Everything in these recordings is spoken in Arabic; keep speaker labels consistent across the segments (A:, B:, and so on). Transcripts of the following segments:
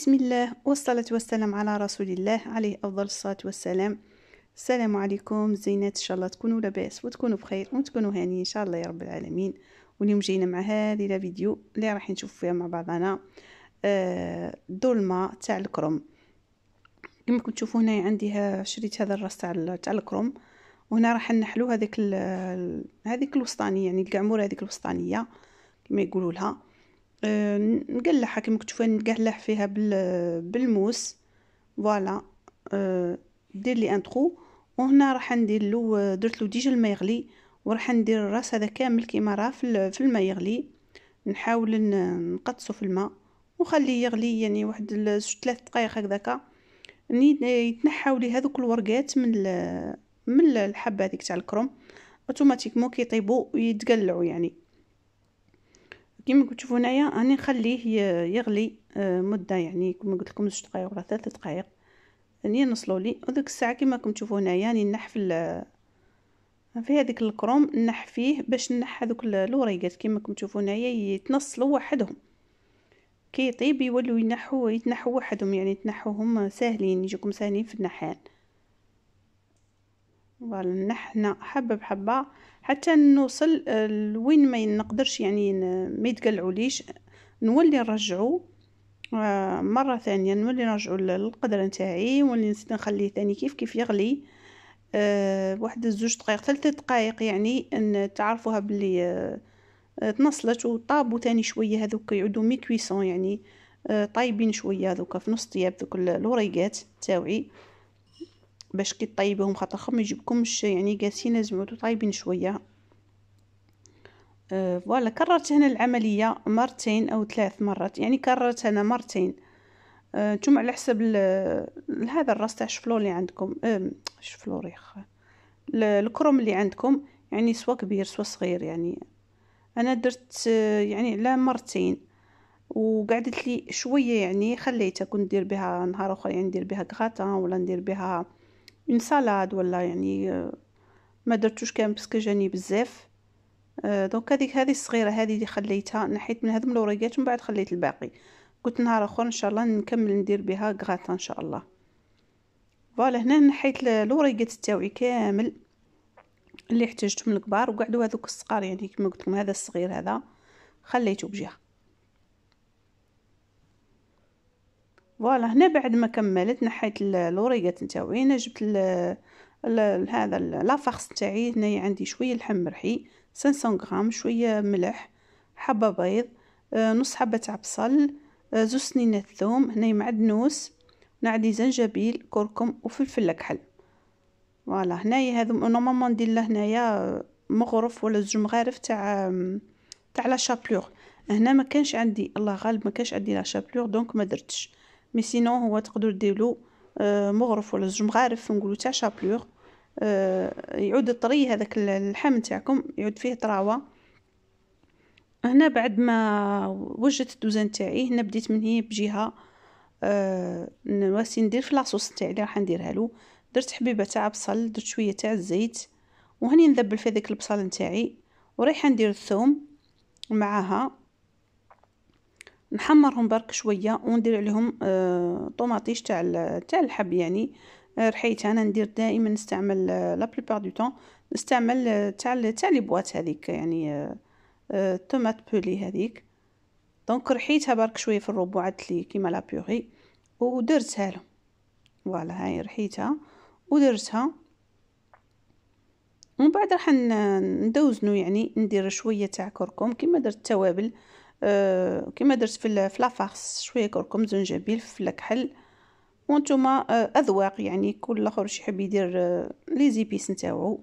A: بسم الله والصلاة والسلام على رسول الله عليه أفضل الصلاة والسلام السلام عليكم زينات إن شاء الله تكونوا لاباس وتكونوا بخير وتكونوا هاني إن شاء الله يا رب العالمين واليوم جينا مع هذه الفيديو اللي راح نشوف فيها مع بعضنا آه، دولما تاع الكروم كما كنت تشوفوا هنا عندي شريت هذا الراس تاع تاع الكرم وهنا راح نحلو هذيك هذيك الوسطانيه يعني القعمور هذيك الوسطانيه كما يقولوا لها نقلعها كيما كنتو نقلع فيها بال بالموس فوالا آه، دير لي ان طرو وهنا راح ندير له آه، درت له ديجا الماء يغلي وراح ندير الراس هذا كامل كيما راه في في الماء يغلي نحاول نقدسه في الماء وخليه يغلي يعني واحد ثلاث دقائق هكذاك يتنحاو لي هذوك الورقات من من الحبه هذيك تاع الكروم اوتوماتيكمون كيطيبوا ويتقلعوا يعني كيما تشوفوا هنايا راني نخليه يغلي آه، مده يعني كما قلت لكم زوج دقائق ولا ثلاث دقائق راني نوصلوا لي وديك الساعه كيما راكم تشوفوا هنايا راني نحف آه، في هذيك الكروم نح فيه باش نح هذوك اللوريقات كيما راكم تشوفوا هنايا يتنصلوا وحدهم كي يطيب يولوا ينحوا يتنحوا وحدهم يعني تنحوهم ساهلين يجيكم ساهلين في النحان فوالا نحنا حبه بحبه حتى نوصل آه، لوين ما نقدرش يعني ما يتقلعوليش نولي نرجعو آه، مره ثانيه نولي نرجعو للقدره نتاعي ونولي نخليه ثاني كيف كيف يغلي آه، واحد زوج دقائق ثلاثة دقائق يعني ان تعرفوها بلي تنصلت وطابو ثاني شويه هذوك يعودوا مي كويسون يعني طايبين شويه هذوك في نص طياب ذوك الوريقات تاوعي باش كي طيبهم خاطر ما يجيبكمش يعني قاسين زمعتو طايبين شويه أه، فوالا آه كررت هنا العمليه مرتين او ثلاث مرات يعني كررت انا مرتين أه، نتوما آه على حسب هذا الراس تاع الشفلور اللي عندكم آه شفلور الكروم اللي عندكم يعني سوا كبير سوا صغير يعني انا درت يعني على مرتين وقعدت لي شويه يعني خليتها كنت ندير بها نهار اخر يعني ندير بها كغاتان ولا ندير بها اون سالاد ولا يعني آه، ما درتوش كان باسكو جاني بزاف آه، دونك هذيك هذه الصغيره هذه اللي خليتها نحيت من هذم الوريقات ومن بعد خليت الباقي قلت نهار اخر ان شاء الله نكمل ندير بها غراتا ان شاء الله فوالا هنا نحيت الوريقات تاوعي كامل اللي احتجتهم الكبار وقعدوا هذوك الصقار يعني كما قلت لكم هذا الصغير هذا خليته بجهه فوالا هنا بعد ما كملت نحيت الاوريغات نتاوعي هنا جبت الـ الـ هذا لا فارس نتاعي هنايا عندي شويه لحم مرحي 500 غرام شويه ملح حبه بيض آه، نص حبه عبصل آه، زوج سنينات ثوم هنايا معدنوس هنا عندي زنجبيل كركم وفلفل اكحل فوالا هنايا هذو نورمالمون ندير له هنايا آه، مغرف ولا زوج مغارف تاع تاع لا شابلور هنا ما كانش عندي الله غالب ما كانش عندي لا شابلور دونك ما درتش مي سينو هو تقدر ديرلو مغرف ولا زوج مغارف نقولو تاع شابلوغ آه، يعود طري هذاك اللحم تاعكم يعود فيه طراوه هنا بعد ما وجدت الدوزان تاعي هنا بديت من هي بجهه آه، نواسي ندير في لاصوص تاعي اللي راح نديرها له درت حبيبه تاع بصل درت شويه تاع الزيت وهني نذبل في هذاك البصل نتاعي وريحه ندير الثوم معاها نحمرهم برك شويه وندير عليهم آه طوماطيش تاع تاع الحب يعني آه، رحيت انا ندير دائما نستعمل آه، لا بلوبار دو طون نستعمل آه، تاع تاع لي بواط هذيك يعني آه آه بولي هذيك دونك رحيتها برك شويه في الروب وعدت لي كيما لا بيغي ودرتها لهم فوالا هاي رحيتها ودرتها ومن بعد راح ندوزنو يعني ندير شويه تاع كركم كيما درت التوابل أه euh, كما درت في في لافارس شويه كركم زنجبيل فلفل كحل وانتم آه، اذواق يعني كل اخر شي يحب يدير آه، لي زيبيس نتاعو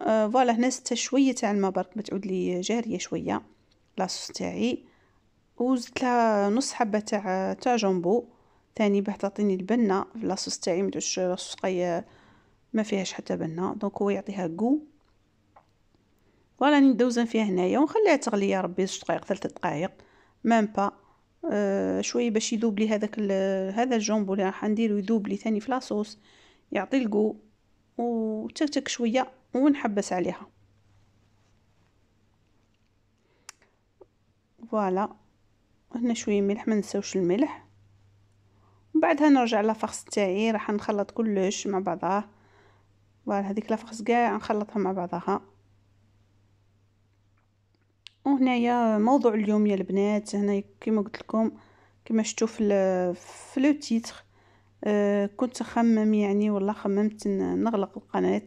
A: أه فوالا هنا ست شويه تاع الماء برك تعود لي جاريه شويه لاصوص تاعي وزدت لها نص حبه تاع آه، تاع جامبو تاني باه تعطيني البنه في لاصوص تاعي متعودش لاصوص ما فيهاش حتى بنه دونك هو يعطيها قو فوالا ندوزن فيها هنايا ونخليها تغلي يا ربي جوج دقائق ثلاث دقائق ميم با شويه باش يذوب لي هذاك هذا الجومبو اللي راح نديرو يذوب لي ثاني في لاصوص يعطي الكو وتكتك شويه ونحبس عليها فوالا هنا شويه ملح ما نساوش الملح بعدها نرجع لافخس تاعي راح نخلط كلش مع بعضها فوالا هذيك لافخس كاع نخلطها مع بعضها وهنايا موضوع اليوم يا البنات هنا كيما قلت لكم كما شفتوا في في لو تيتر أه كنت خمم يعني والله خممت نغلق القناه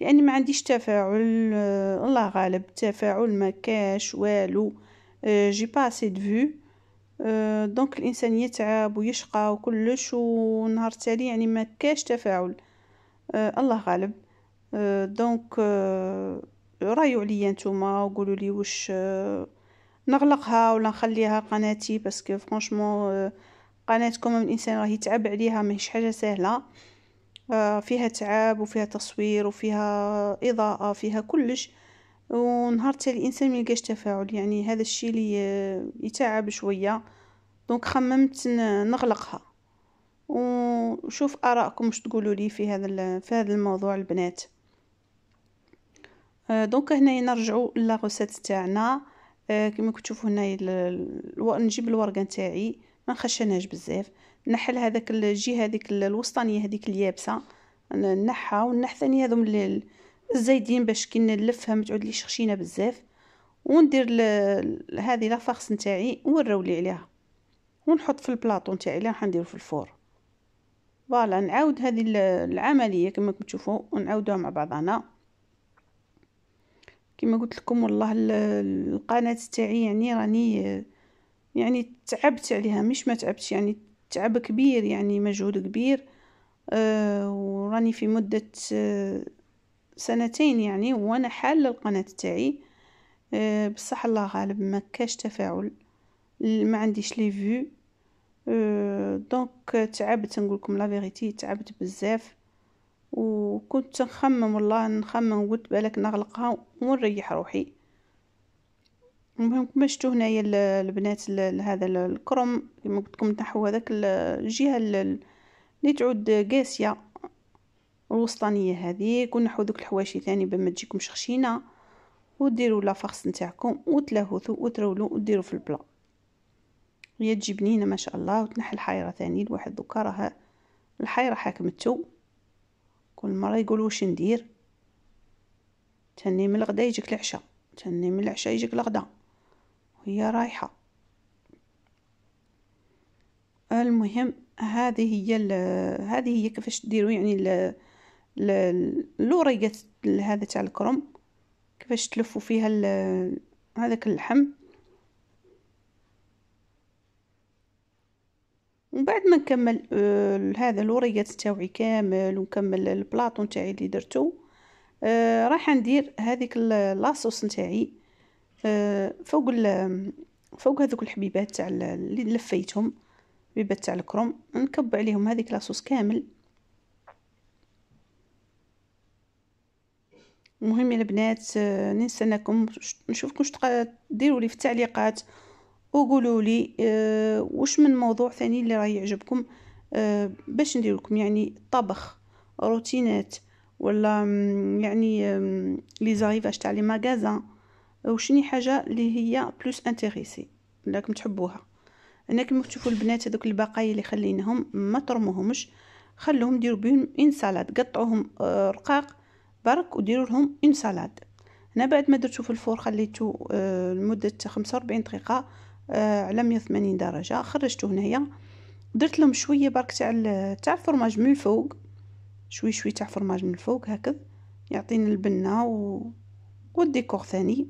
A: لاني ما عنديش تفاعل آه، الله غالب تفاعل ما كاش والو جي با سي دو دونك الانسان يتعب ويشقى وكلش ونهار تالي يعني ما كاش تفاعل آه، الله غالب آه، دونك رايو عليا نتوما وقولوا لي واش آه، نغلقها ولا نخليها قناتي باسكو فرانشمون آه، قناتكم من الانسان راه يتعب عليها ماهيش حاجه سهله آه، فيها تعب وفيها تصوير وفيها اضاءه فيها كلش ونهار تاع الانسان ما يلقاش تفاعل يعني هذا الشيء اللي يتعب شويه دونك خممت نغلقها وشوف ارائكم واش تقولوا لي في هذا في هذا الموضوع البنات Euh, دونك euh, هنايا نرجعوا لا غوسيت تاعنا كما تشوفوا هنايا نجيب الورقه نتاعي ما نخشناش بزاف نحل هذاك الجهه هذيك الوسطانيه هذيك اليابسه نحها ونح ثاني هذوم الزايدين باش كي نلفها ما تعودليش خشينه بزاف وندير هذه لافاخس نتاعي ونرولي عليها ونحط في البلاطو نتاعي اللي راح نديرو في الفور فوالا نعاود هذه العمليه كما تشوفوا ونعاودوها مع بعضنا كما قلت لكم والله القناه تاعي يعني راني يعني تعبت عليها مش ما تعبتش يعني تعب كبير يعني مجهود كبير آه، وراني في مده آه، سنتين يعني وانا حاله القناه تاعي آه، بصح الله غالب ما كاش تفاعل ما عنديش لي فيو دونك تعبت نقول لكم لا فيغيتي تعبت بزاف وكنت نخمم والله نخمم قلت بالك نغلقها ونريح روحي المهم كما شفتوا هنايا البنات هذا الكرم كما قلت لكم نحو هذاك الجهه اللي تعود قاسيه الوسطانيه هذه ونحو ذوك الحواشي ثاني بما تجيكمش خشينه وديروا فخس نتاعكم وتلهثوا وترولوا وديروا في البلا هي تجي بنينه ما شاء الله وتنحي الحيره ثاني الواحد دوكا راه الحيره حاكمتو كل مرة يقول واش ندير تاني من الغدا يجيك العشاء تاني من العشاء يجيك الغدا وهي رايحة المهم هذه هي هذه هي كيفاش ديروا يعني ال اللورية هذا تاع الكرم كيفاش تلفوا فيها هذاك اللحم وبعد ما نكمل آه، هذا الوريات تاوعي كامل ونكمل البلاطو نتاعي اللي درتو آه، راح ندير هذيك لاصوص نتاعي آه، فوق فوق هذوك الحبيبات تاع اللي لفيتهم حبيبات تاع الكروم نكب عليهم هذيك لاصوص كامل المهم يا البنات ننسى نشوفكم واش ديروا لي في التعليقات وقولوا لي آه، وش من موضوع ثاني اللي راه يعجبكم آه، باش ندير لكم يعني طبخ روتينات ولا يعني آه، لي زاريفاج تاع لي ماغازان وشني حاجه اللي هي بلوس انتريسي راكم تحبوها هنا كيما تشوفوا البنات هذوك البقايا اللي خليناهم ما ترموهمش خلوهم ديروا بهم ان سالاد قطعوهم رقاق برك وديروا لهم ان سالاد هنا بعد ما درتو في الفور خليته لمده 45 دقيقه آه، على 180 درجه خرجته هنايا درت لهم شويه برك تاع تاع الفرماج من الفوق شوي شوي تاع الفرماج من الفوق هكذا يعطيني البنه و... والديكور ثاني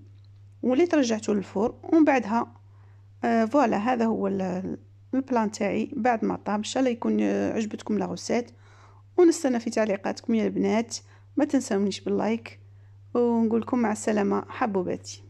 A: وليت رجعته للفور ومن بعدها آه فوالا هذا هو البلان تاعي بعد ما طاب ان شاء الله يكون آه، عجبتكم لا غوسيت ونستنى في تعليقاتكم يا البنات ما تنسونيش باللايك ونقول لكم مع السلامه حبوباتي